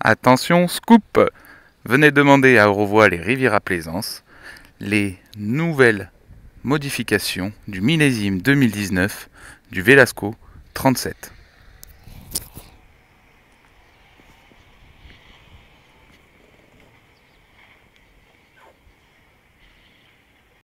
Attention, scoop Venez demander à revoir les à Plaisance les nouvelles modifications du millésime 2019 du Velasco 37.